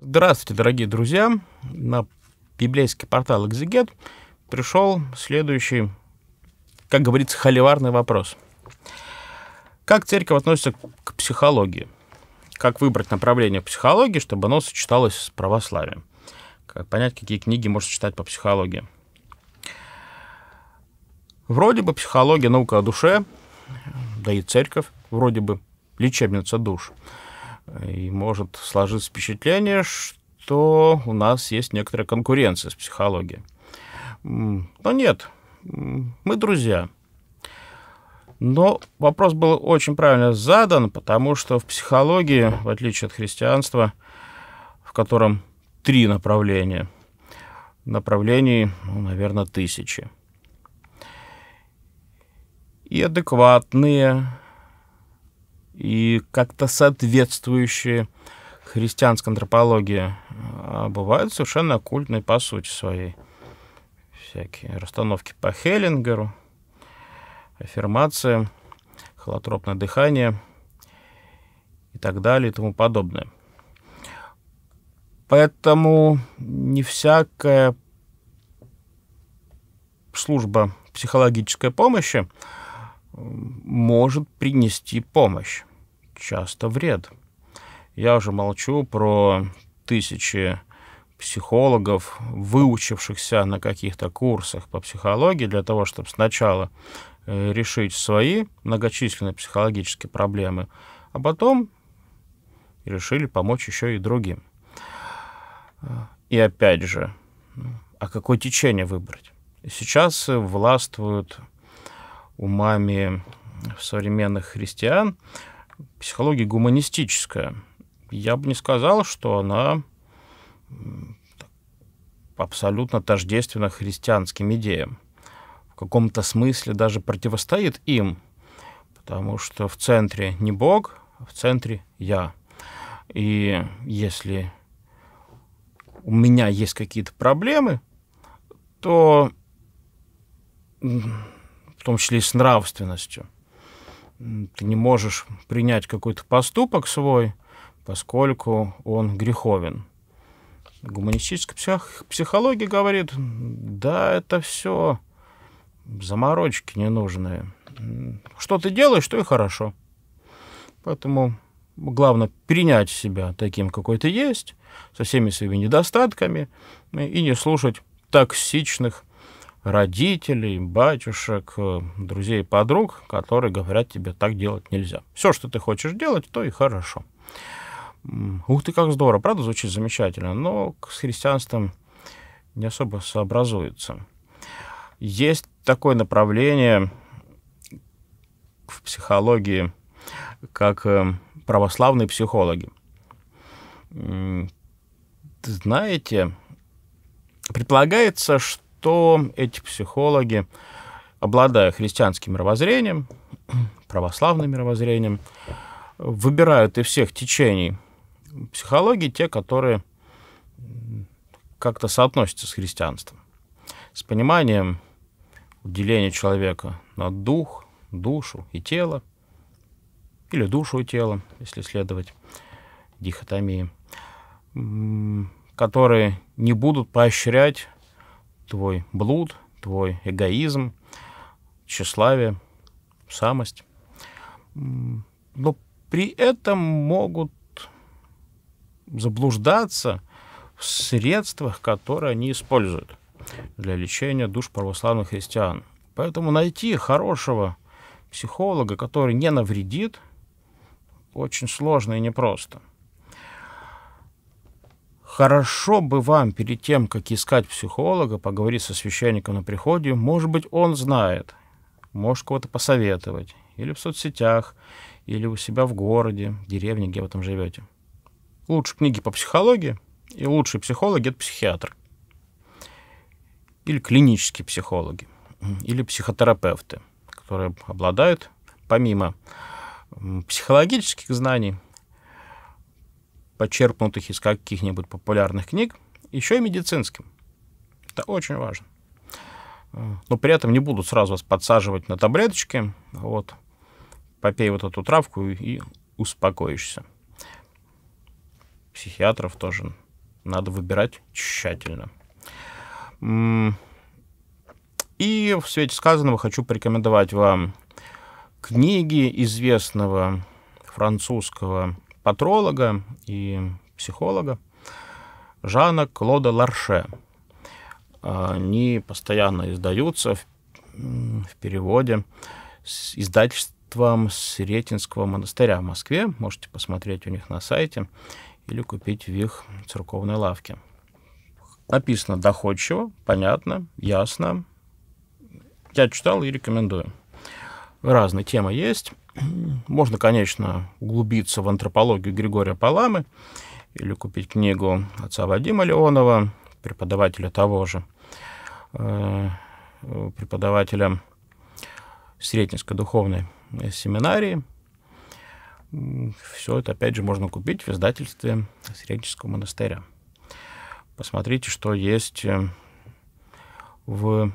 Здравствуйте, дорогие друзья! На библейский портал «Экзегет» пришел следующий, как говорится, холиварный вопрос. Как церковь относится к психологии? Как выбрать направление психологии, чтобы оно сочеталось с православием? Как понять, какие книги можно читать по психологии? Вроде бы психология, наука о душе, да и церковь, вроде бы лечебница душ – и может сложиться впечатление, что у нас есть некоторая конкуренция с психологией. Но нет, мы друзья. Но вопрос был очень правильно задан, потому что в психологии, в отличие от христианства, в котором три направления, направлений, ну, наверное, тысячи, и адекватные, и как-то соответствующие христианской антропологии, а бывают совершенно оккультные по сути своей. Всякие расстановки по Хеллингеру, аффирмация, холотропное дыхание и так далее и тому подобное. Поэтому не всякая служба психологической помощи может принести помощь часто вред. Я уже молчу про тысячи психологов, выучившихся на каких-то курсах по психологии для того, чтобы сначала э, решить свои многочисленные психологические проблемы, а потом решили помочь еще и другим. И опять же, а какое течение выбрать? Сейчас властвуют умами современных христиан психология гуманистическая. Я бы не сказал, что она абсолютно тождественна христианским идеям. В каком-то смысле даже противостоит им, потому что в центре не Бог, а в центре я. И если у меня есть какие-то проблемы, то в том числе и с нравственностью – ты не можешь принять какой-то поступок свой, поскольку он греховен. Гуманистическая психология говорит, да, это все заморочки ненужные. Что ты делаешь, то и хорошо. Поэтому главное принять себя таким, какой ты есть, со всеми своими недостатками, и не слушать токсичных родителей, батюшек, э, друзей, подруг, которые говорят тебе, так делать нельзя. Все, что ты хочешь делать, то и хорошо. Ух ты, как здорово, правда, звучит замечательно, но с христианством не особо сообразуется. Есть такое направление в психологии, как э, православные психологи. Знаете, предполагается, что что эти психологи, обладая христианским мировоззрением, православным мировоззрением, выбирают из всех течений психологии те, которые как-то соотносятся с христианством, с пониманием деления человека на дух, душу и тело, или душу и тело, если следовать дихотомии, которые не будут поощрять твой блуд, твой эгоизм, тщеславие, самость. Но при этом могут заблуждаться в средствах, которые они используют для лечения душ православных христиан. Поэтому найти хорошего психолога, который не навредит, очень сложно и непросто. Хорошо бы вам перед тем, как искать психолога, поговорить со священником на приходе. Может быть, он знает, может кого-то посоветовать. Или в соцсетях, или у себя в городе, в деревне, где вы там живете. Лучше книги по психологии, и лучшие психологи — это психиатр. Или клинические психологи, или психотерапевты, которые обладают, помимо психологических знаний, подчерпнутых из каких-нибудь популярных книг, еще и медицинским. Это очень важно. Э, но при этом не будут сразу вас подсаживать на таблеточки. Вот, попей вот эту травку и успокоишься. Психиатров тоже надо выбирать тщательно. И в свете сказанного хочу порекомендовать вам книги известного французского патролога и психолога Жана Клода Ларше. А, они постоянно издаются в, в переводе с издательством Сретенского монастыря в Москве. Можете посмотреть у них на сайте или купить в их церковной лавке. Написано доходчиво, понятно, ясно. Я читал и рекомендую разные темы есть. Можно, конечно, углубиться в антропологию Григория Паламы или купить книгу отца Вадима Леонова, преподавателя того же, э, преподавателя Сретенской духовной семинарии. Все это, опять же, можно купить в издательстве Сретенского монастыря. Посмотрите, что есть э, в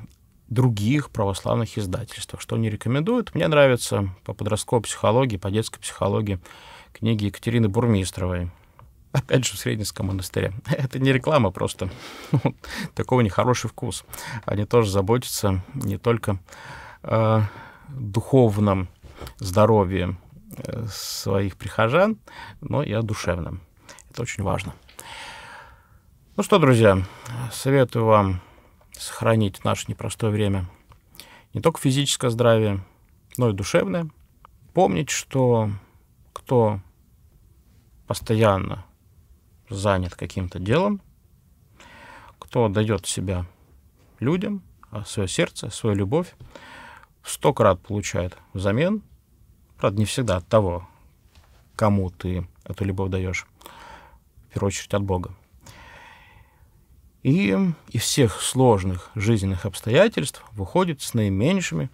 других православных издательствах. Что они рекомендуют? Мне нравятся по подростковой психологии, по детской психологии книги Екатерины Бурмистровой. Опять же, в Средненском монастыре. Это не реклама просто. Такого нехороший вкус. Они тоже заботятся не только э, духовном здоровье э, своих прихожан, но и о душевном. Это очень важно. Ну что, друзья, советую вам сохранить в наше непростое время не только физическое здравие, но и душевное. Помнить, что кто постоянно занят каким-то делом, кто дает себя людям, а свое сердце, свою любовь, сто крат получает взамен, правда, не всегда от того, кому ты эту любовь даешь, в первую очередь от Бога и из всех сложных жизненных обстоятельств выходит с наименьшими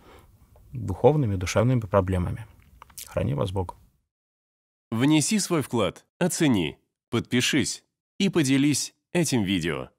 духовными и душевными проблемами. Храни вас Бог. Внеси свой вклад, оцени, подпишись и поделись этим видео.